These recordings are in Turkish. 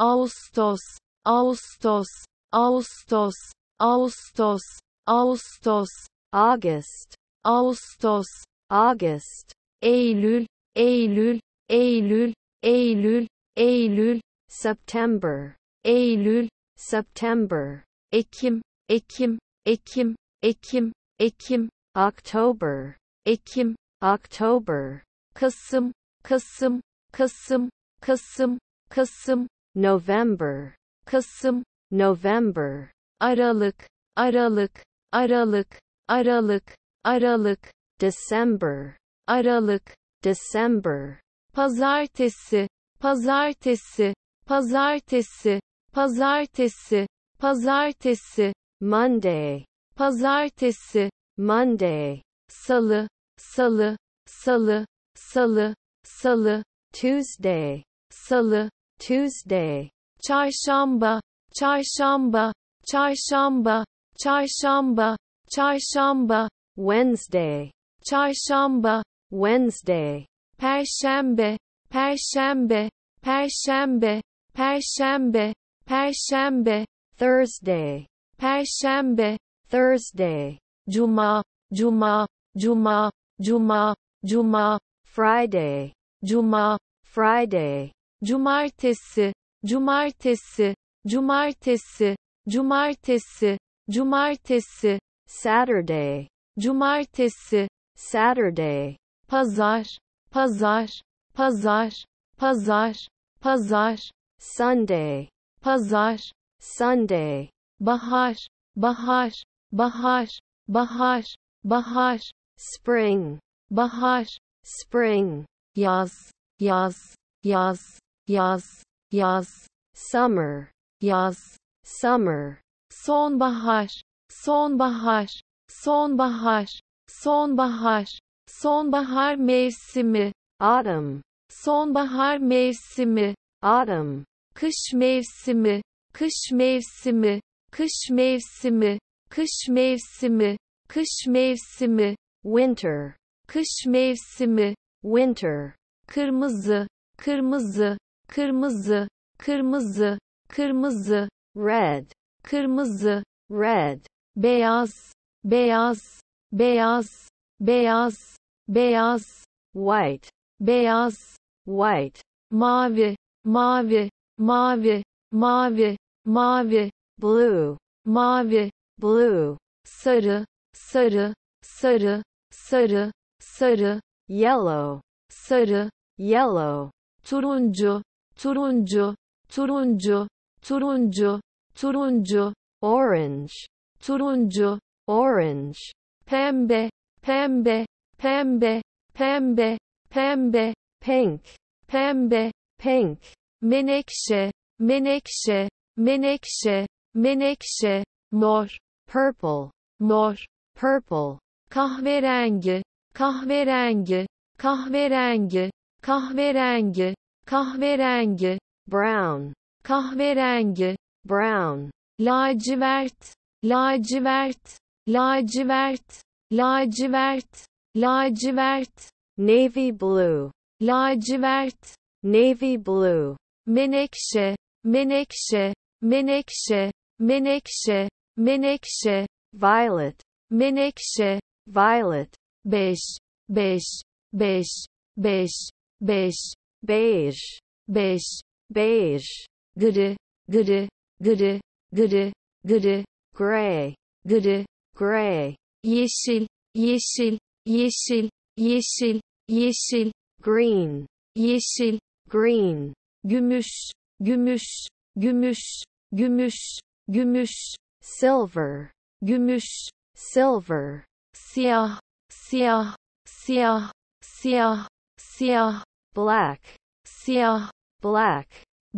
Ağustos, Ağustos, Ağustos, Ağustos, Ağustos, August, Ağustos, August, Eylül, Eylül, Eylül, Eylül, Eylül, September, Eylül, September, Ekim, Ekim, Ekim, Ekim, Ekim, October, Ekim, October, Kasım, Kasım, Kasım, Kasım, Kasım, November, Kasım, November, Aralık, Aralık, Aralık, Aralık, Aralık, December, Aralık, December, Pazartesi, Pazartesi, Pazartesi, Pazartesi, Pazartesi, Monday, Pazartesi, Monday, Salı, Salı, Salı, Salı, Salı, Tuesday, Salı, Tuesday, Chaishamba, Chaishamba, Chaishamba, Chaishamba, Chaishamba, Wednesday, Chaishamba, Wednesday, Paishambe, Paishambe, Paishambe, Paishambe, Paishambe, Thursday, Paishambe, Thursday, Juma, Juma, Juma, Juma, Juma, Friday, Juma, Friday, cumartesi, cumartesi, cumartesi, cumartesi, cumartesi, Saturday, cumartesi, Saturday, pazar, pazar, pazar, pazar, pazar, Sunday, pazar, Sunday, bahar, bahar, bahar, bahar, bahar, spring, bahar, spring, yaz, yaz, yaz, yaz, yaz, summer, yaz, summer, sonbahar, sonbahar, sonbahar, sonbahar, sonbahar mevsimi, autumn, sonbahar mevsimi, autumn, kış mevsimi, kış mevsimi, kış mevsimi, kış mevsimi, kış mevsimi, winter, kış mevsimi, winter, kırmızı, kırmızı, kırmızı, kırmızı, kırmızı, red, kırmızı, red, beyaz, beyaz, beyaz, beyaz, beyaz, white, beyaz, white, mavi, mavi, mavi, mavi, mavi, blue, mavi, blue, sarı, sarı, sarı, sarı, sarı, yellow, sarı, yellow, turuncu, turuncu, turuncu, turuncu, turuncu, orange, turuncu, orange, pembe, pembe, pembe, pembe, pembe, pink, pembe, pink, menekşe, menekşe, menekşe, menekşe, mor, purple, mor, purple, kahverengi, kahverengi, kahverengi, kahverengi, kahverengi, brown, kahverengi, brown, lacivert, lacivert, lacivert, lacivert, lacivert, navy blue, lacivert, navy blue, menekşe, menekşe, menekşe, menekşe, menekşe, violet, menekşe, violet, beş, beş, beş, beş, beş, beige, beige, beige, gri, gri, gri, gri, gri, gray, gri, gray, yeşil, yeşil, yeşil, yeşil, yeşil, green, yeşil, green, gümüş, gümüş, gümüş, gümüş, gümüş, silver, gümüş, silver, siyah, siyah, siyah, siyah, siyah, black, siyah, black,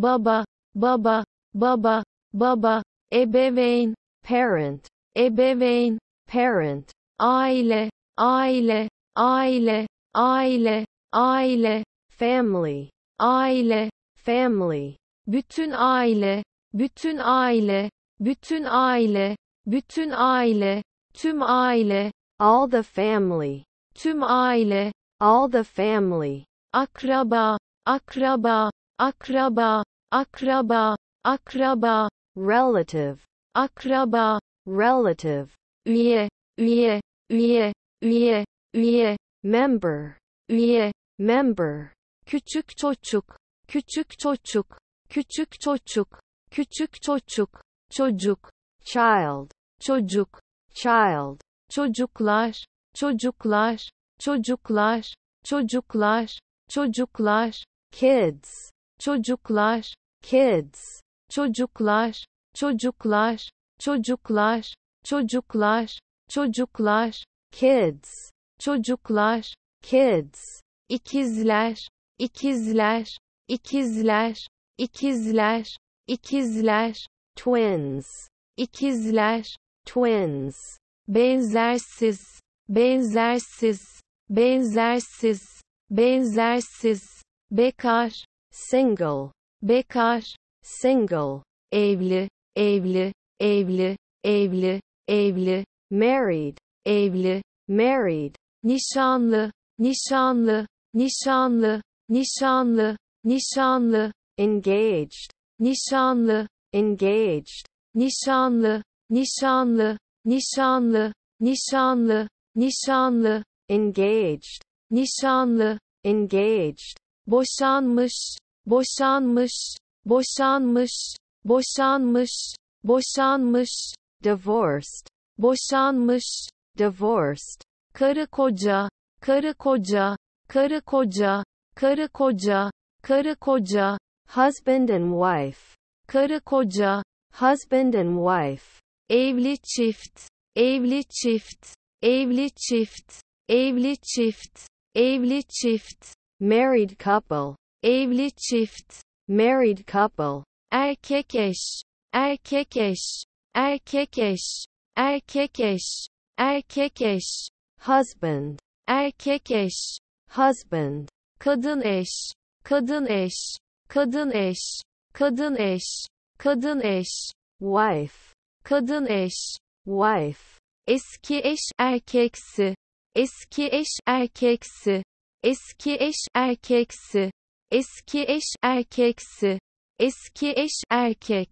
baba, baba, baba, baba, ebeveyn, parent, ebeveyn, parent, aile, aile, aile, aile, aile, family, aile, family, bütün aile, bütün aile, bütün aile, bütün aile, tüm aile, all the family, tüm aile, all the family, akraba, akraba, akraba, akraba, akraba, relative, akraba, relative, üye, üye, üye, üye, üye, member, üye, member, küçük çocuk, küçük çocuk, küçük çocuk, küçük çocuk, çocuk, child, çocuk, child, çocuklar, çocuklar, çocuklar, çocuklar, çocuklar, kids, çocuklar, kids, çocuklar, çocuklar, çocuklar, çocuklar, çocuklar, kids, çocuklar, kids, ikizler, ikizler, ikizler, ikizler, ikizler, twins, ikizler, twins, benzersiz, benzersiz, benzersiz, benzersiz, bekar, single, bekar, single, evli, evli, evli, evli, evli, married, evli, married, nişanlı, nişanlı, nişanlı, nişanlı, nişanlı, engaged, nişanlı, engaged, nişanlı, nişanlı, nişanlı, nişanlı, nişanlı, engaged, nişanlı, engaged, boşanmış, boşanmış, boşanmış, boşanmış, boşanmış, divorced, boşanmış, divorced, karı koca, karı koca, karı koca, karı koca, karı koca, husband and wife, karı koca, husband and wife, evli çift, evli çift, evli çift, evli çift, evli çift, married couple, evli çift, married couple, erkek eş, erkek eş, erkek eş, erkek eş, erkek eş, husband, erkek eş, husband, kadın eş, kadın eş, kadın eş, kadın eş, kadın eş, wife, kadın eş, wife, eski eş erkeksi, eski eş erkeksi, eski eş erkeksi eski eş erkeksi eski eş erkek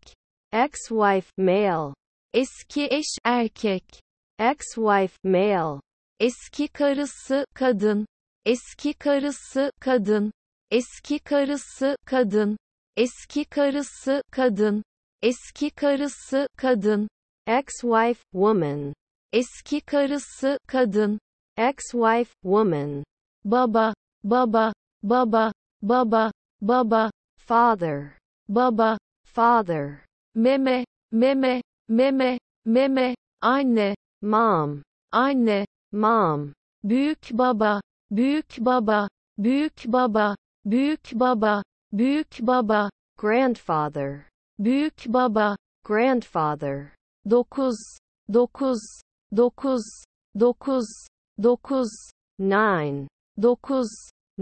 ex-wife male eski eş erkek ex-wife male eski karısı kadın eski karısı kadın eski karısı kadın eski karısı kadın eski karısı kadın ex-wife woman eski karısı kadın ex-wife woman baba, baba, baba, baba, baba, father, baba, father, meme, meme, meme, meme, anne, mom, anne, mom, büyük baba, büyük baba, büyük baba, büyük baba, büyük baba, grandfather, büyük baba, grandfather, 9, 9, 9, 9, 9, 9, 9, 9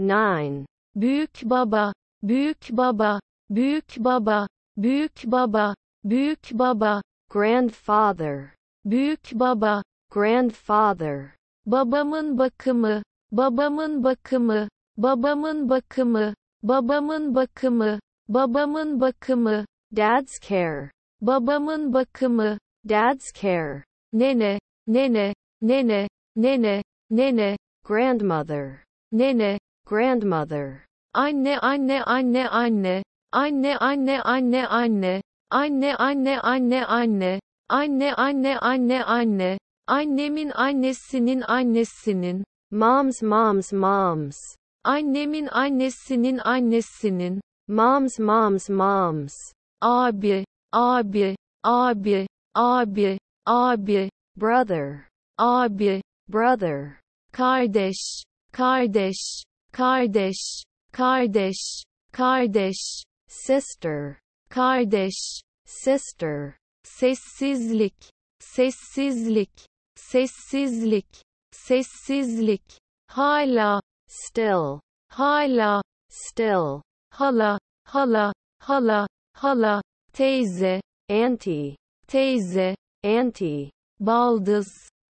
9 Büyük baba Büyük baba Büyük baba Büyük baba Büyük baba Grandfather Büyük baba Grandfather Babamın bakımı Babamın bakımı Babamın bakımı Babamın bakımı Babamın bakımı Dad's care Babamın bakımı Dad's care Nene, nene, nene, nene, nene, grandmother. Nene, grandmother. Anne anne anne anne. Anne anne anne anne. Anne anne anne anne. Anne anne anne anne. Annemin annesinin annesinin. Moms moms moms. Annemin annesinin annesinin. Moms moms moms. Abi, abi, abi, abi, abi, brother. Abi, brother. Kardeş, kardeş, kardeş, kardeş, kardeş, sister, kardeş, sister, sessizlik, sessizlik, sessizlik, sessizlik, hala, still, hala, still, hala, hala, hala, hala, teyze, auntie, teyze, auntie, baldız,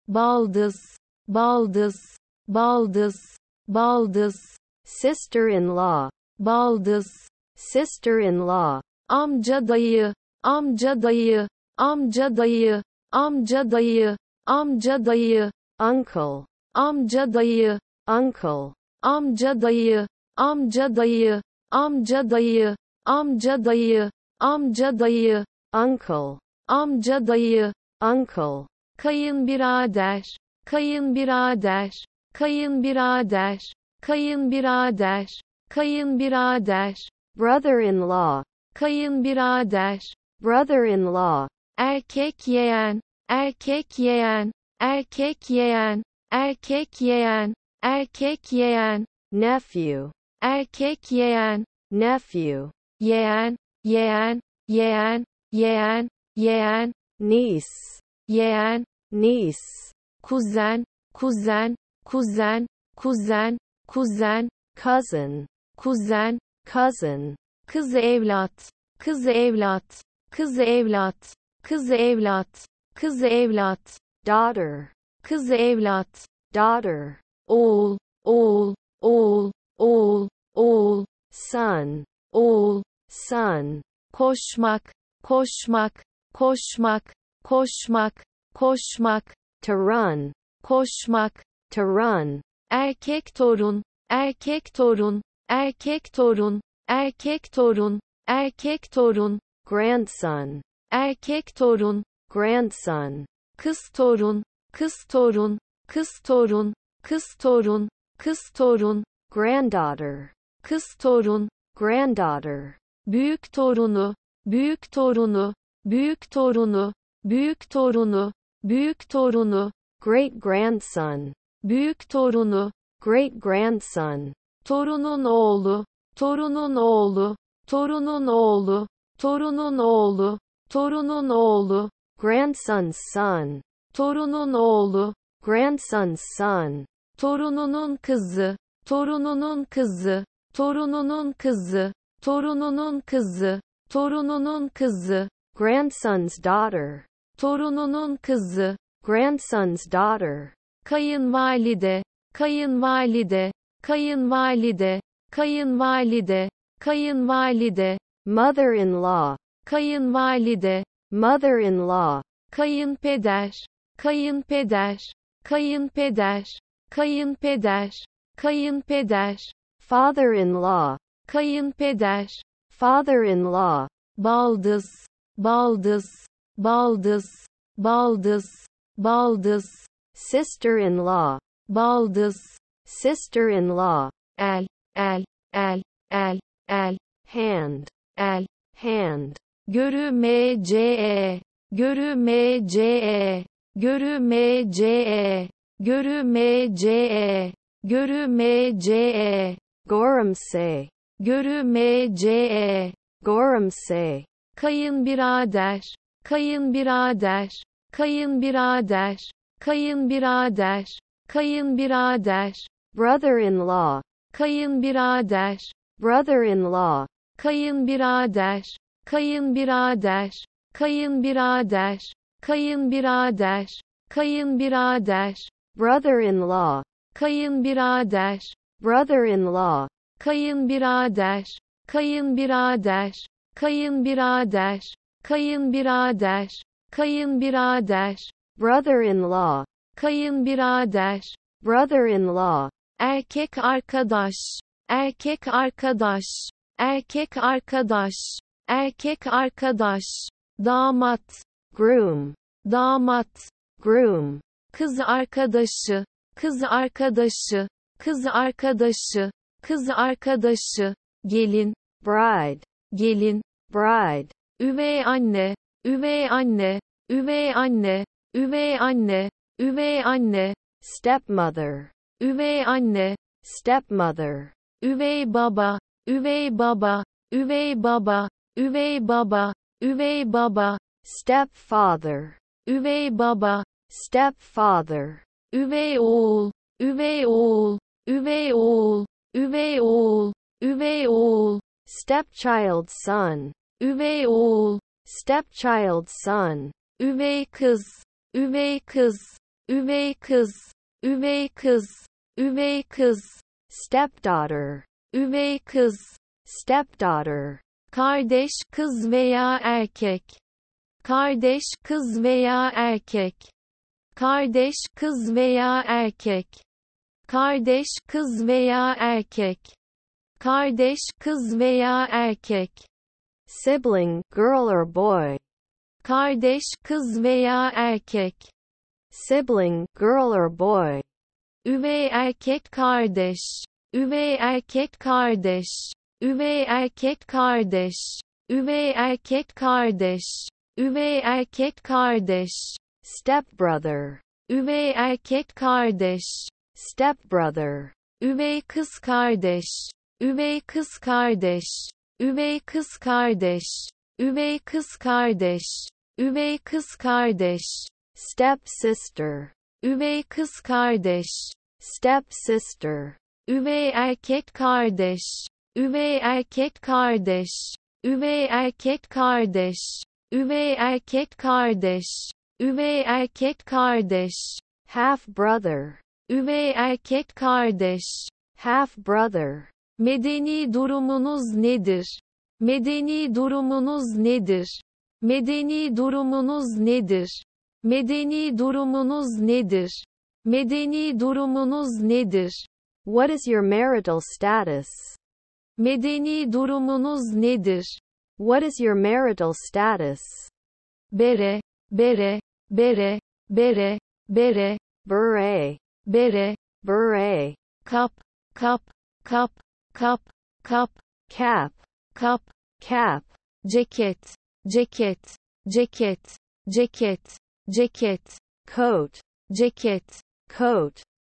baldız, baldız, baldız, baldız, sister-in-law, baldız, sister-in-law, amca dayı, amca dayı, amca dayı, amca dayı, amca dayı, uncle, amca dayı, uncle, amca dayı, amca dayı, amca dayı, amca dayı, amca dayı, uncle, amca dayı, uncle, kayınbirader, kayınbirader, kayınbirader, kayınbirader, kayınbirader, brother-in-law, kayınbirader, brother-in-law, erkek yeğen, erkek yeğen, erkek yeğen, erkek yeğen, erkek yeğen, nephew, erkek yeğen, nephew, yeğen, yeğen, yeğen, yeğen, yeğen, niece, yeğen, niece, kuzen, kuzen, kuzen, kuzen, kuzen, cousin, kuzen, cousin, kız evlat, kız evlat, kız evlat, kız evlat, kız evlat, daughter, kız evlat, daughter, oğul, oğul, oğul, oğul, oğul, son, oğul, son, koşmak, koşmak, koşmak, koşmak, koşmak, to run, koşmak, torun, erkek torun, erkek torun, erkek torun, erkek torun, erkek torun, grandson, erkek torun, grandson, kız torun, kız torun, kız torun, kız torun, kız torun, granddaughter, kız torun, granddaughter, büyük torunu, büyük torunu, büyük torunu, büyük torunu, büyük torunu, great grandson, büyük torunu, great grandson, torunun oğlu, torunun oğlu, torunun oğlu, torunun oğlu, torunun oğlu, grandson's son, torunun oğlu, grandson's son, torununun kızı, torununun kızı, torununun kızı, torununun kızı, torununun kızı, grandson's daughter, torununun kızı, grandson's daughter kayınvalide, kayınvalide, kayınvalide, kayınvalide, kayınvalide, mother-in-law, kayınvalide, mother-in-law, kayınpeder, kayınpeder, kayınpeder, kayınpeder, kayınpeder, father-in-law, kayınpeder, father-in-law, baldız, baldız, baldız, baldız, baldız, sister-in-law, baldız, sister-in-law, el, el, el, el, el, hand, el, hand, görümece, görümece, görümece, görümece, görümece, görümse, görümece, Kayın birader, Kayın birader kayınbirader, kayınbirader, brother-in-law, kayınbirader, brother-in-law, kayınbirader, kayınbirader, kayınbirader, kayınbirader, kayınbirader, brother-in-law, kayınbirader, brother-in-law, kayınbirader, kayınbirader, kayınbirader, kayınbirader, kayınbirader, brother-in-law, kayınbirader, brother-in-law, erkek arkadaş, erkek arkadaş, erkek arkadaş, erkek arkadaş, damat, groom, damat, groom, kız arkadaşı, kız arkadaşı, kız arkadaşı, kız arkadaşı, gelin, bride, gelin, bride, üvey anne, üvey anne, üvey anne, Üvey anne, üvey anne, stepmother, üvey anne, stepmother, üvey baba, üvey baba, üvey baba, üvey baba, üvey baba, stepfather, üvey baba, stepfather, üvey oğul, üvey oğul, üvey oğul, üvey oğul, üvey oğul, stepchild son, üvey oğul, stepchild son, üvey kız, üvey kız, üvey kız, üvey kız, üvey kız, stepdaughter, üvey kız, stepdaughter, kardeş kız veya erkek, kardeş kız veya erkek, kardeş kız veya erkek, kardeş kız veya erkek, kardeş kız veya erkek, sibling, girl or boy, Kardeş, kız veya erkek. Sibling, girl or boy. Üvey erkek kardeş. Üvey erkek kardeş. Üvey erkek kardeş. Üvey erkek kardeş. Üvey erkek kardeş. Stepbrother. Üvey erkek kardeş. Stepbrother. Üvey kız kardeş. Üvey kız kardeş. Üvey kız kardeş. Üvey kız kardeş. Üvey kız kardeş. step sister. Üvey kız kardeş. step sister. Üvey erkek kardeş. Üvey erkek kardeş. Üvey erkek kardeş. Üvey erkek kardeş. Üvey erkek kardeş. Half brother. Üvey erkek kardeş. Half brother. Medeni durumunuz nedir? Medeni durumunuz nedir? Medeni durumunuz nedir? Medeni durumunuz nedir? Medeni durumunuz nedir? What is your marital status? Medeni durumunuz nedir? What is your marital status? Bere, bere, bere, bere, bere, bere, bere, bere, cup, cup, cup, cup, cup, cap, cup, cap, ceket, ceket, ceket, ceket, ceket, coat, ceket, coat